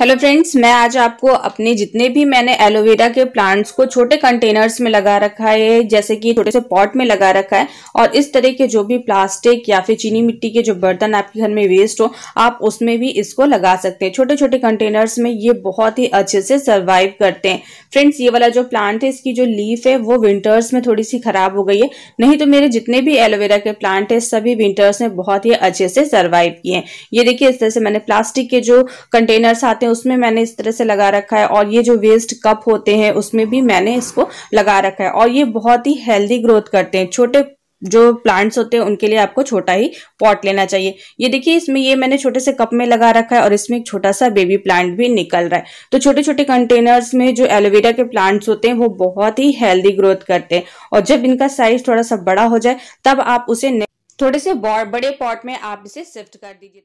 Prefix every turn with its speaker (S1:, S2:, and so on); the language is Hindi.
S1: हेलो फ्रेंड्स मैं आज आपको अपने जितने भी मैंने एलोवेरा के प्लांट्स को छोटे कंटेनर्स में लगा रखा है जैसे कि छोटे से पॉट में लगा रखा है और इस तरह के जो भी प्लास्टिक या फिर चीनी मिट्टी के जो बर्तन आपके घर में वेस्ट हो आप उसमें भी इसको लगा सकते हैं छोटे छोटे कंटेनर्स में ये बहुत ही अच्छे से सर्वाइव करते हैं फ्रेंड्स ये वाला जो प्लांट है इसकी जो लीफ है वो विंटर्स में थोड़ी सी खराब हो गई है नहीं तो मेरे जितने भी एलोवेरा के प्लांट है सभी विंटर्स में बहुत ही अच्छे से सर्वाइव किए हैं ये देखिए इस तरह से मैंने प्लास्टिक के जो कंटेनर्स आते आते हैं उसमें मैंने इस तरह से लगा रखा है और ये जो वेस्ट कप होते हैं उसमें भी मैंने इसको लगा रखा है और ये बहुत ही हेल्दी ग्रोथ करते हैं छोटे जो प्लांट्स होते हैं उनके लिए आपको छोटा ही पॉट लेना चाहिए ये देखिए इसमें ये मैंने छोटे से कप में लगा रखा है और इसमें एक छोटा सा बेबी प्लांट भी निकल रहा है तो छोटे छोटे कंटेनर्स में जो एलोवेरा के प्लांट्स होते हैं वो बहुत ही हेल्दी ग्रोथ करते हैं और जब इनका साइज थोड़ा सा बड़ा हो जाए तब आप उसे थोड़े से बड़े पॉट में आप इसे शिफ्ट कर दीजिए